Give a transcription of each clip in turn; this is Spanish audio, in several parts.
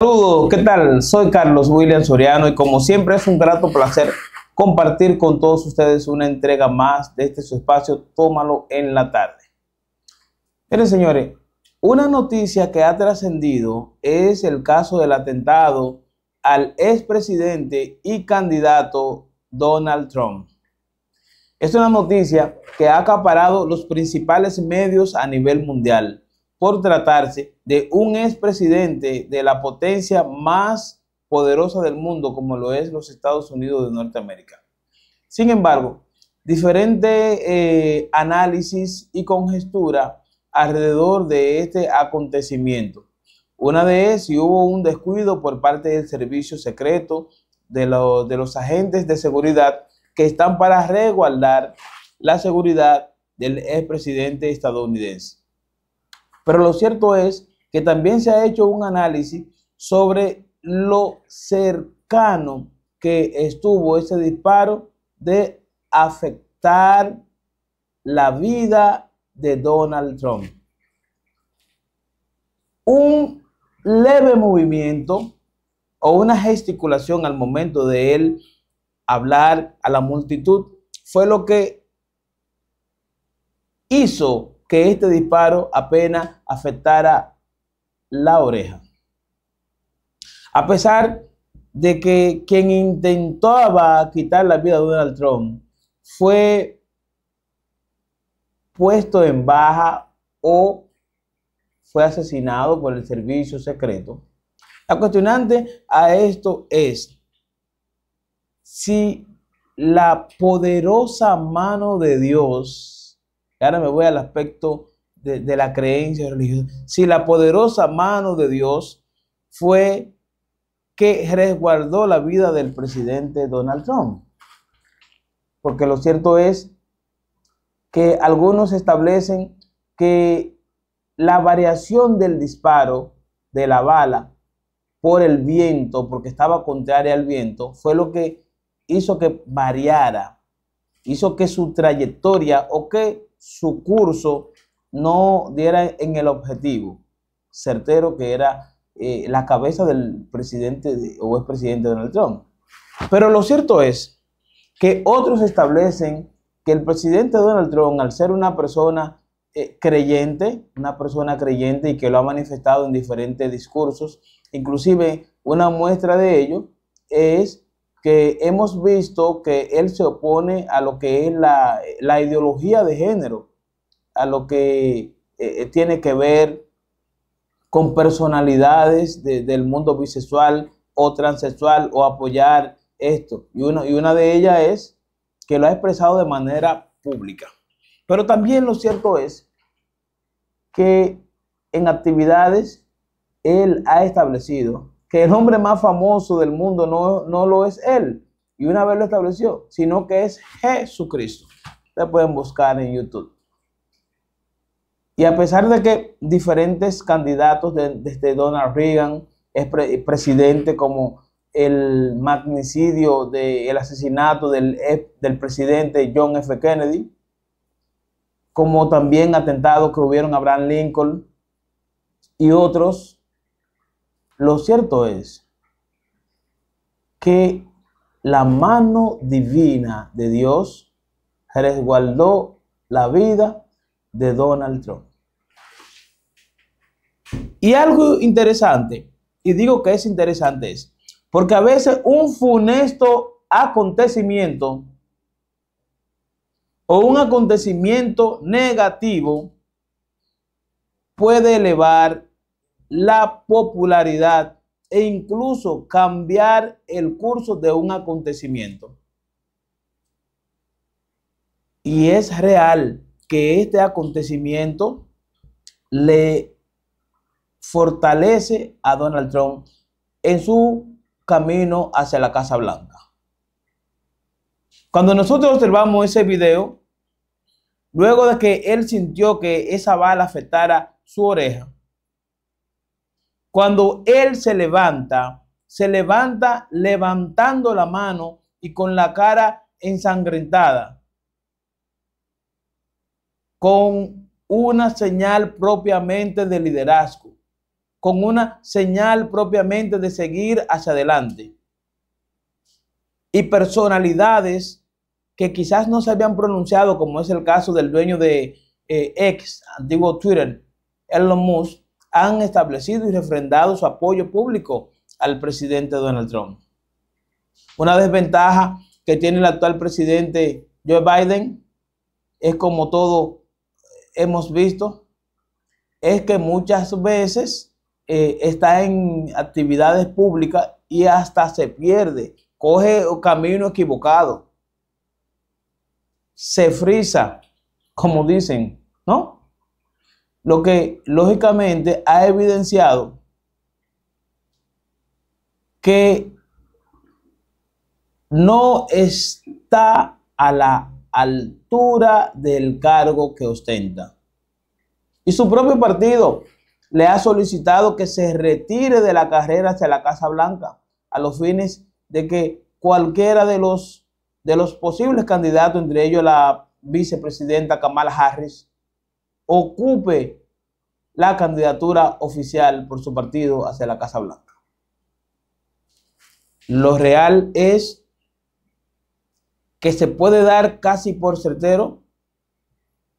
Saludos, ¿qué tal? Soy Carlos William Soriano y como siempre es un grato placer compartir con todos ustedes una entrega más de este su espacio Tómalo en la tarde. Miren señores, una noticia que ha trascendido es el caso del atentado al expresidente y candidato Donald Trump. Es una noticia que ha acaparado los principales medios a nivel mundial por tratarse de un expresidente de la potencia más poderosa del mundo, como lo es los Estados Unidos de Norteamérica. Sin embargo, diferentes eh, análisis y congestura alrededor de este acontecimiento. Una de es si hubo un descuido por parte del servicio secreto, de, de los agentes de seguridad que están para resguardar la seguridad del expresidente estadounidense. Pero lo cierto es que también se ha hecho un análisis sobre lo cercano que estuvo ese disparo de afectar la vida de Donald Trump. Un leve movimiento o una gesticulación al momento de él hablar a la multitud fue lo que hizo que este disparo apenas afectara la oreja. A pesar de que quien intentaba quitar la vida de Donald Trump fue puesto en baja o fue asesinado por el servicio secreto. La cuestionante a esto es si la poderosa mano de Dios ahora me voy al aspecto de, la creencia religiosa. Si la poderosa mano de Dios fue que resguardó la vida del presidente Donald Trump. Porque lo cierto es que algunos establecen que la variación del disparo de la bala por el viento, porque estaba contraria al viento, fue lo que hizo que variara, hizo que su trayectoria o que su curso no diera en el objetivo certero que era eh, la cabeza del presidente o o expresidente Donald Trump. Pero lo cierto es que otros establecen que el presidente Donald Trump, al ser una persona eh, creyente, una persona creyente y que lo ha manifestado en diferentes discursos, inclusive una muestra de ello es que hemos visto que él se opone a lo que es la, ideología de género, a lo que eh, eh, tiene que ver con personalidades del mundo bisexual o transexual o apoyar esto. Y, y una de ellas es que lo ha expresado de manera pública. Pero también lo cierto es que en actividades él ha establecido que el hombre más famoso del mundo no, lo es él, y una vez lo estableció, sino que es Jesucristo. Ustedes pueden buscar en YouTube. Y a pesar de que diferentes candidatos, desde este Donald Reagan, es presidente, como el magnicidio, del asesinato del, eh, del presidente John F. Kennedy, como también atentados que hubieron a Abraham Lincoln y otros, lo cierto es que la mano divina de Dios resguardó la vida de Donald Trump. Y algo interesante, y digo que es interesante es, porque a veces un funesto acontecimiento o un acontecimiento negativo puede elevar la popularidad e incluso cambiar el curso de un acontecimiento. Y es real que este acontecimiento le fortalece a Donald Trump en su camino hacia la Casa Blanca. Cuando nosotros observamos ese video, luego de que él sintió que esa bala afectara su oreja, cuando él se levanta, se levanta levantando la mano y con la cara ensangrentada, con una señal propiamente de liderazgo, con una señal propiamente de seguir hacia adelante. Y personalidades que quizás no se habían pronunciado, como es el caso del dueño de ex, eh, antiguo Twitter, Elon Musk, han establecido y refrendado su apoyo público al presidente Donald Trump. Una desventaja que tiene el actual presidente Joe Biden es como todo hemos visto, es que muchas veces eh, está en actividades públicas y hasta se pierde, coge camino equivocado, se frisa, como dicen, ¿no? lo que lógicamente ha evidenciado que no está a la altura del cargo que ostenta. Y su propio partido le ha solicitado que se retire de la carrera hacia la Casa Blanca a los fines de que cualquiera de los, de los posibles candidatos, entre ellos la vicepresidenta Kamala Harris, ocupe la candidatura oficial por su partido hacia la Casa Blanca. Lo real es que se puede dar casi por certero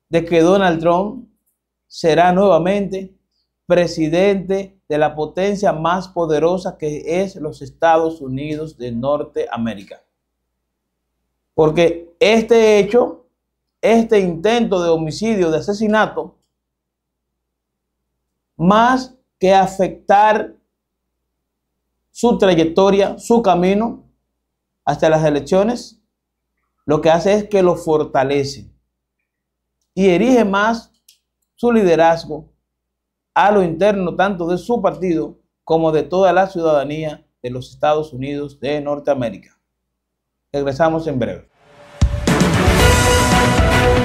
de que Donald Trump será nuevamente presidente de la potencia más poderosa que es los Estados Unidos de Norteamérica. Porque este hecho este intento de homicidio, de asesinato, más que afectar su trayectoria, su camino hasta las elecciones, lo que hace es que lo fortalece y erige más su liderazgo a lo interno tanto de su partido como de toda la ciudadanía de los Estados Unidos de Norteamérica. Regresamos en breve. Thank you.